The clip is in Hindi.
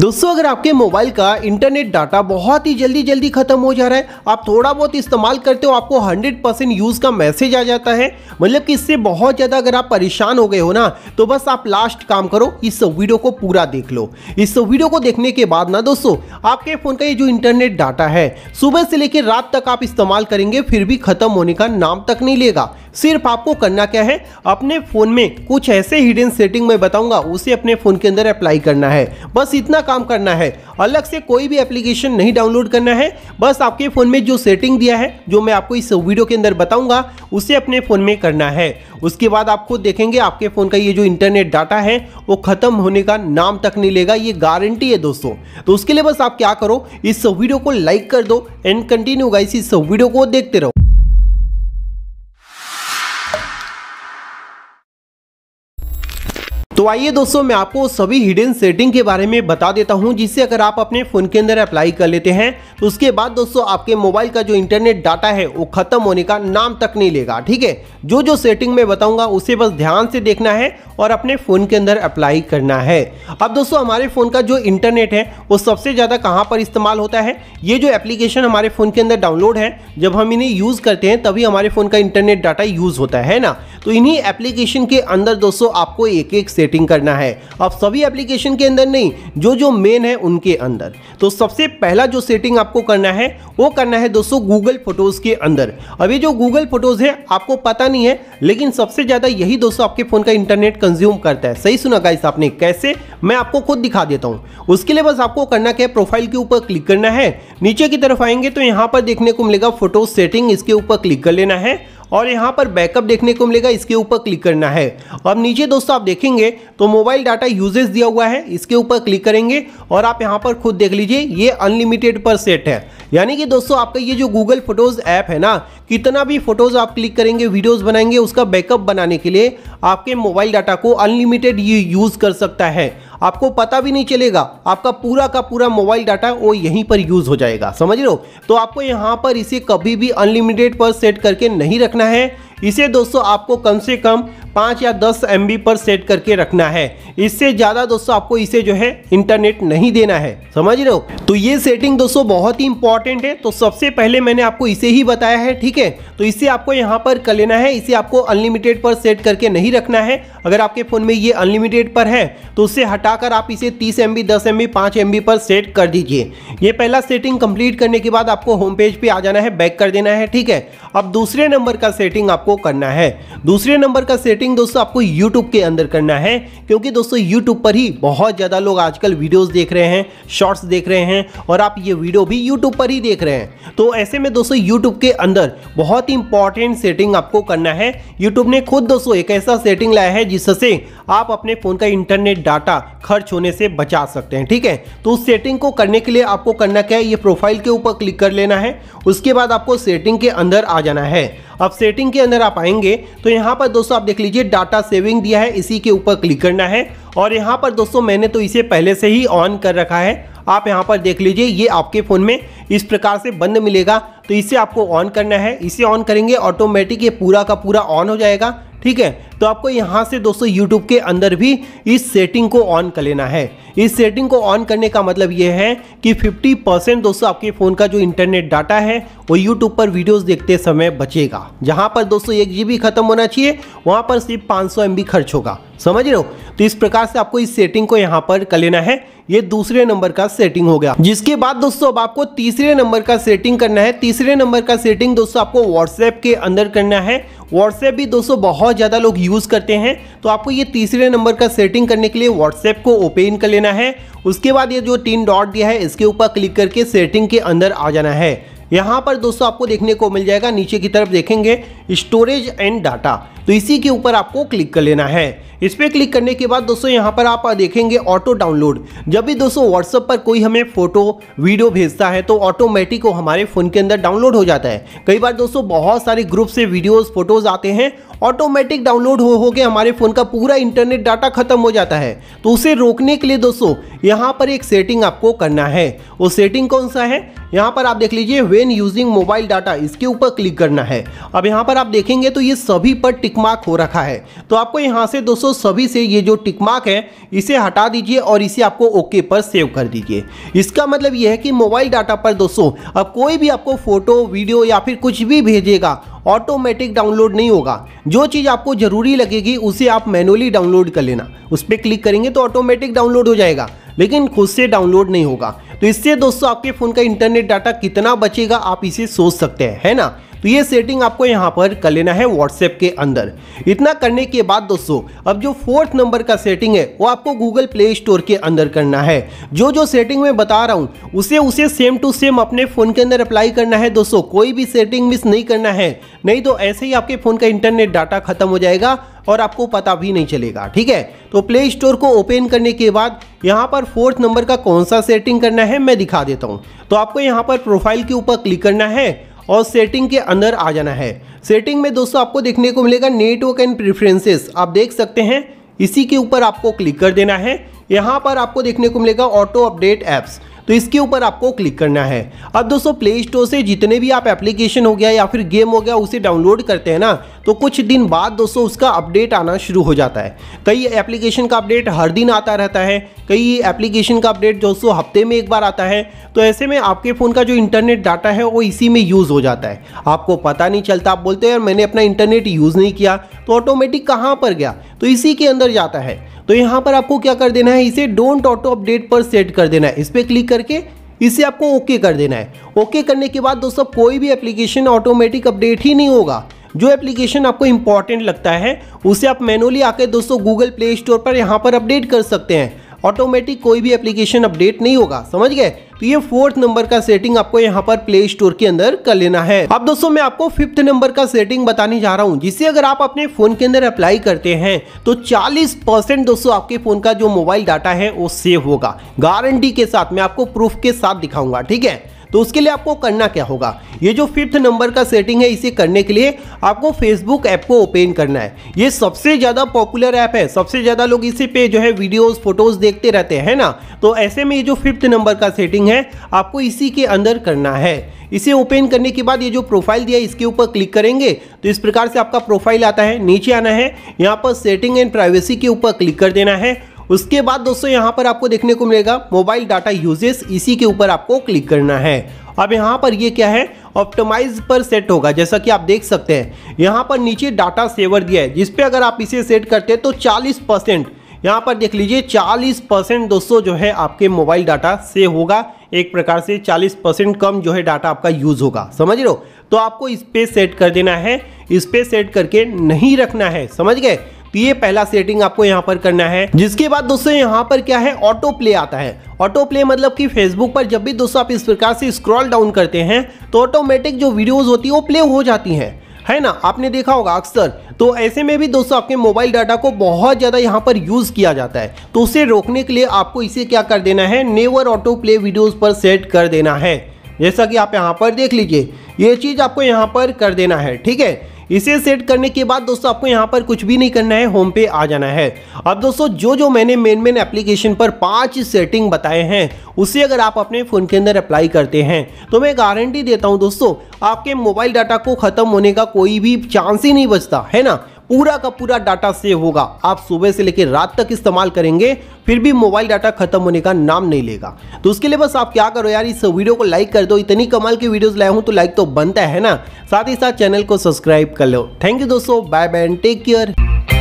दोस्तों अगर आपके मोबाइल का इंटरनेट डाटा बहुत ही जल्दी जल्दी खत्म हो जा रहा है आप थोड़ा बहुत इस्तेमाल करते हो आपको 100 परसेंट यूज़ का मैसेज आ जाता है मतलब कि इससे बहुत ज़्यादा अगर आप परेशान हो गए हो ना तो बस आप लास्ट काम करो इस वीडियो को पूरा देख लो इस वीडियो को देखने के बाद ना दोस्तों आपके फ़ोन का ये जो इंटरनेट डाटा है सुबह से लेकर रात तक आप इस्तेमाल करेंगे फिर भी ख़त्म होने का नाम तक नहीं लेगा सिर्फ आपको करना क्या है अपने फ़ोन में कुछ ऐसे हिडन सेटिंग में बताऊँगा उसे अपने फ़ोन के अंदर अप्लाई करना है बस इतना काम करना है अलग से कोई भी एप्लीकेशन नहीं डाउनलोड करना है बस आपके फ़ोन में जो सेटिंग दिया है जो मैं आपको इस वीडियो के अंदर बताऊंगा उसे अपने फ़ोन में करना है उसके बाद आपको देखेंगे आपके फ़ोन का ये जो इंटरनेट डाटा है वो ख़त्म होने का नाम तक नहीं लेगा ये गारंटी है दोस्तों तो उसके लिए बस आप क्या करो इस वीडियो को लाइक कर दो एंड कंटिन्यू गाइस इस वीडियो को देखते रहो तो आइए दोस्तों मैं आपको सभी हिडन सेटिंग के बारे में बता देता हूं जिसे अगर आप अपने फ़ोन के अंदर अप्लाई कर लेते हैं तो उसके बाद दोस्तों आपके मोबाइल का जो इंटरनेट डाटा है वो ख़त्म होने का नाम तक नहीं लेगा ठीक है जो जो सेटिंग मैं बताऊंगा उसे बस ध्यान से देखना है और अपने फ़ोन के अंदर अप्लाई करना है अब दोस्तों हमारे फ़ोन का जो इंटरनेट है वो सबसे ज़्यादा कहाँ पर इस्तेमाल होता है ये जो एप्लीकेशन हमारे फ़ोन के अंदर डाउनलोड है जब हम इन्हें यूज़ करते हैं तभी हमारे फ़ोन का इंटरनेट डाटा यूज़ होता है ना तो इन्हीं एप्लीकेशन के अंदर दोस्तों आपको एक एक सेटिंग करना है आप सभी एप्लीकेशन के अंदर नहीं जो जो मेन है उनके अंदर तो सबसे पहला जो सेटिंग आपको करना है वो करना है दोस्तों गूगल फोटोज़ के अंदर अभी जो गूगल फोटोज़ है आपको पता नहीं है लेकिन सबसे ज़्यादा यही दोस्तों आपके फ़ोन का इंटरनेट कंज्यूम करता है सही सुना गाइस आपने कैसे मैं आपको खुद दिखा देता हूँ उसके लिए बस आपको करना क्या है प्रोफाइल के ऊपर क्लिक करना है नीचे की तरफ आएंगे तो यहाँ पर देखने को मिलेगा फोटो सेटिंग इसके ऊपर क्लिक कर लेना है और यहाँ पर बैकअप देखने को मिलेगा इसके ऊपर क्लिक करना है अब नीचे दोस्तों आप देखेंगे तो मोबाइल डाटा यूजेज दिया हुआ है इसके ऊपर क्लिक करेंगे और आप यहाँ पर खुद देख लीजिए ये अनलिमिटेड पर सेट है यानी कि दोस्तों आपका ये जो गूगल फोटोज़ ऐप है ना कितना भी फोटोज़ आप क्लिक करेंगे वीडियोज़ बनाएंगे उसका बैकअप बनाने के लिए आपके मोबाइल डाटा को अनलिमिटेड यूज़ कर सकता है आपको पता भी नहीं चलेगा आपका पूरा का पूरा मोबाइल डाटा वो यहीं पर यूज़ हो जाएगा समझ लो तो आपको यहाँ पर इसे कभी भी अनलिमिटेड पर सेट करके नहीं रखना है इसे दोस्तों आपको कम से कम पाँच या दस एम पर सेट करके रखना है इससे ज़्यादा दोस्तों आपको इसे जो है इंटरनेट नहीं देना है समझ रहे हो तो ये सेटिंग दोस्तों बहुत ही इंपॉर्टेंट है तो सबसे पहले मैंने आपको इसे ही बताया है ठीक है तो इसे आपको यहाँ पर कर लेना है इसे आपको अनलिमिटेड पर सेट करके नहीं रखना है अगर आपके फ़ोन में ये अनलिमिटेड पर है तो उससे हटाकर आप इसे तीस एम बी दस एम बी पाँच एम बी पर सेट कर दीजिए ये पहला सेटिंग कंप्लीट करने के बाद आपको होम पेज पर आ जाना है बैक कर देना है ठीक है अब दूसरे नंबर का सेटिंग आपको आपको करना है दूसरे नंबर का सेटिंग दोस्तों आपको यूट्यूब के अंदर करना है क्योंकि दोस्तों यूट्यूब पर ही बहुत ज़्यादा लोग आजकल वीडियोस देख रहे हैं शॉर्ट्स देख रहे हैं और आप ये वीडियो भी यूट्यूब पर ही देख रहे हैं तो ऐसे में दोस्तों YouTube के अंदर बहुत ही इंपॉर्टेंट सेटिंग आपको करना है यूट्यूब ने खुद दोस्तों एक ऐसा सेटिंग लाया है जिससे आप अपने फ़ोन का इंटरनेट डाटा खर्च होने से बचा सकते हैं ठीक है तो उस सेटिंग को करने के लिए आपको करना क्या है ये प्रोफाइल के ऊपर क्लिक कर लेना है उसके बाद आपको सेटिंग के अंदर आ जाना है अब सेटिंग के अंदर आप आएंगे तो यहाँ पर दोस्तों आप देख लीजिए डाटा सेविंग दिया है इसी के ऊपर क्लिक करना है और यहाँ पर दोस्तों मैंने तो इसे पहले से ही ऑन कर रखा है आप यहाँ पर देख लीजिए ये आपके फ़ोन में इस प्रकार से बंद मिलेगा तो इसे आपको ऑन करना है इसे ऑन करेंगे ऑटोमेटिक ये पूरा का पूरा ऑन हो जाएगा ठीक है तो आपको यहाँ से दोस्तों YouTube के अंदर भी इस सेटिंग को ऑन कर लेना है इस सेटिंग को ऑन करने का मतलब ये है कि 50 परसेंट दोस्तों आपके फ़ोन का जो इंटरनेट डाटा है वो YouTube पर वीडियोस देखते समय बचेगा जहाँ पर दोस्तों एक जी खत्म होना चाहिए वहाँ पर सिर्फ पाँच सौ खर्च होगा समझ रहे हो तो इस प्रकार से आपको इस सेटिंग को यहाँ पर कर लेना है ये दूसरे नंबर का सेटिंग हो गया जिसके बाद दोस्तों अब आपको तीसरे नंबर का सेटिंग करना है तीसरे नंबर का सेटिंग दोस्तों आपको व्हाट्सएप के अंदर करना है व्हाट्सएप भी दोस्तों बहुत ज़्यादा लोग यूज़ करते हैं तो आपको ये तीसरे नंबर का सेटिंग करने के लिए व्हाट्सएप को ओपन कर लेना है उसके बाद ये जो तीन डॉट दिया है इसके ऊपर क्लिक करके सेटिंग के अंदर आ जाना है यहाँ पर दोस्तों आपको देखने को मिल जाएगा नीचे की तरफ देखेंगे स्टोरेज एंड डाटा तो इसी के ऊपर आपको क्लिक कर लेना है इस पर क्लिक करने के बाद दोस्तों यहाँ पर आप देखेंगे ऑटो डाउनलोड जब भी दोस्तों व्हाट्सअप पर कोई हमें फोटो वीडियो भेजता है तो ऑटोमेटिक वो हमारे फ़ोन के अंदर डाउनलोड हो जाता है कई बार दोस्तों बहुत सारे ग्रुप से वीडियोज फोटोज आते हैं ऑटोमेटिक डाउनलोड हो हो के हमारे फ़ोन का पूरा इंटरनेट डाटा खत्म हो जाता है तो उसे रोकने के लिए दोस्तों यहाँ पर एक सेटिंग आपको करना है वो सेटिंग कौन सा है यहाँ पर आप देख लीजिए वेन यूजिंग मोबाइल डाटा इसके ऊपर क्लिक करना है अब यहाँ पर आप देखेंगे तो ये सभी पर टिकमार्क हो रखा है तो आपको यहाँ से दोस्तों सभी से ये जो टिकमार्क है इसे हटा दीजिए और इसे आपको ओके पर सेव कर दीजिए इसका मतलब यह है कि मोबाइल डाटा पर दोस्तों अब कोई भी आपको फोटो वीडियो या फिर कुछ भी भेजेगा ऑटोमेटिक डाउनलोड नहीं होगा जो चीज़ आपको ज़रूरी लगेगी उसे आप मैनुअली डाउनलोड कर लेना उस पर क्लिक करेंगे तो ऑटोमेटिक डाउनलोड हो जाएगा लेकिन खुद से डाउनलोड नहीं होगा तो इससे दोस्तों आपके फ़ोन का इंटरनेट डाटा कितना बचेगा आप इसे सोच सकते हैं है ना तो ये सेटिंग आपको यहाँ पर कर लेना है व्हाट्सएप के अंदर इतना करने के बाद दोस्तों अब जो फोर्थ नंबर का सेटिंग है वो आपको गूगल प्ले स्टोर के अंदर करना है जो जो सेटिंग मैं बता रहा हूँ उसे उसे सेम टू सेम अपने फ़ोन के अंदर अप्लाई करना है दोस्तों कोई भी सेटिंग मिस नहीं करना है नहीं तो ऐसे ही आपके फ़ोन का इंटरनेट डाटा खत्म हो जाएगा और आपको पता भी नहीं चलेगा ठीक है तो प्ले स्टोर को ओपन करने के बाद यहाँ पर फोर्थ नंबर का कौन सा सेटिंग करना है मैं दिखा देता हूँ तो आपको यहाँ पर प्रोफाइल के ऊपर क्लिक करना है और सेटिंग के अंदर आ जाना है सेटिंग में दोस्तों आपको देखने को मिलेगा नेटवर्क एंड प्रेफरेंसेस आप देख सकते हैं इसी के ऊपर आपको क्लिक कर देना है यहाँ पर आपको देखने को मिलेगा ऑटो अपडेट ऐप्स तो इसके ऊपर आपको क्लिक करना है अब दोस्तों प्ले स्टोर से जितने भी आप एप्लीकेशन हो गया या फिर गेम हो गया उसे डाउनलोड करते हैं ना तो कुछ दिन बाद दोस्तों उसका अपडेट आना शुरू हो जाता है कई एप्लीकेशन का अपडेट हर दिन आता रहता है कई एप्लीकेशन का अपडेट दोस्तों हफ्ते में एक बार आता है तो ऐसे में आपके फ़ोन का जो इंटरनेट डाटा है वो इसी में यूज़ हो जाता है आपको पता नहीं चलता आप बोलते हैं यार मैंने अपना इंटरनेट यूज़ नहीं किया तो ऑटोमेटिक कहाँ पर गया तो इसी के अंदर जाता है तो यहाँ पर आपको क्या कर देना है इसे डोंट ऑटो अपडेट पर सेट कर देना है इस पर क्लिक करके इसे आपको ओके कर देना है ओके करने के बाद दोस्तों कोई भी एप्लीकेशन ऑटोमेटिक अपडेट ही नहीं होगा जो एप्लीकेशन आपको इंपॉर्टेंट लगता है उसे आप मैनुअली आकर दोस्तों गूगल प्ले स्टोर पर यहाँ पर अपडेट कर सकते हैं ऑटोमेटिक कोई भी एप्लीकेशन अपडेट नहीं होगा समझ गए तो ये फोर्थ नंबर का सेटिंग आपको यहाँ पर प्ले स्टोर के अंदर कर लेना है अब दोस्तों मैं आपको फिफ्थ नंबर का सेटिंग बताने जा रहा हूँ जिसे अगर आप अपने फोन के अंदर अप्लाई करते हैं तो चालीस परसेंट दोस्तों आपके फोन का जो मोबाइल डाटा है वो सेव होगा गारंटी के साथ मैं आपको प्रूफ के साथ दिखाऊंगा ठीक है तो उसके लिए आपको करना क्या होगा ये जो फिफ्थ नंबर का सेटिंग है इसे करने के लिए आपको फेसबुक ऐप को ओपन करना है ये सबसे ज़्यादा पॉपुलर ऐप है सबसे ज़्यादा लोग इसी पे जो है वीडियोस फोटोज देखते रहते हैं ना तो ऐसे में ये जो फिफ्थ नंबर का सेटिंग है आपको इसी के अंदर करना है इसे ओपन करने के बाद ये जो प्रोफाइल दिया है इसके ऊपर क्लिक करेंगे तो इस प्रकार से आपका प्रोफाइल आता है नीचे आना है यहाँ पर सेटिंग एंड प्राइवेसी के ऊपर क्लिक कर देना है उसके बाद दोस्तों यहाँ पर आपको देखने को मिलेगा मोबाइल डाटा यूजेस इसी के ऊपर आपको क्लिक करना है अब यहाँ पर ये क्या है ऑप्टोमाइज पर सेट होगा जैसा कि आप देख सकते हैं यहाँ पर नीचे डाटा सेवर दिया है जिसपे अगर आप इसे सेट करते हैं तो 40 परसेंट यहाँ पर देख लीजिए 40 परसेंट दोस्तों जो है आपके मोबाइल डाटा से होगा एक प्रकार से 40 परसेंट कम जो है डाटा आपका यूज़ होगा समझ रहे हो तो आपको इस पर सेट कर देना है इस पर सेट करके नहीं रखना है समझ गए तो ये पहला सेटिंग आपको यहाँ पर करना है जिसके बाद दोस्तों यहाँ पर क्या है ऑटो प्ले आता है ऑटो प्ले मतलब कि फेसबुक पर जब भी दोस्तों आप इस प्रकार से स्क्रॉल डाउन करते हैं तो ऑटोमेटिक जो वीडियोज होती है वो प्ले हो जाती है है ना आपने देखा होगा अक्सर तो ऐसे में भी दोस्तों आपके मोबाइल डाटा को बहुत ज़्यादा यहाँ पर यूज़ किया जाता है तो उसे रोकने के लिए आपको इसे क्या कर देना है नेवर ऑटो प्ले वीडियोज़ पर सेट कर देना है जैसा कि आप यहाँ पर देख लीजिए ये चीज़ आपको यहाँ पर कर देना है ठीक है इसे सेट करने के बाद दोस्तों आपको यहाँ पर कुछ भी नहीं करना है होम पे आ जाना है अब दोस्तों जो जो मैंने मेन मेन एप्लीकेशन पर पांच सेटिंग बताए हैं उसे अगर आप अपने फ़ोन के अंदर अप्लाई करते हैं तो मैं गारंटी देता हूँ दोस्तों आपके मोबाइल डाटा को ख़त्म होने का कोई भी चांस ही नहीं बचता है ना पूरा का पूरा डाटा सेव होगा आप सुबह से लेकर रात तक इस्तेमाल करेंगे फिर भी मोबाइल डाटा खत्म होने का नाम नहीं लेगा तो उसके लिए बस आप क्या करो यार इस वीडियो को लाइक कर दो इतनी कमाल की वीडियोस लाया हूं तो लाइक तो बनता है ना साथ ही साथ चैनल को सब्सक्राइब कर लो थैंक यू दोस्तों बाय बाय टेक केयर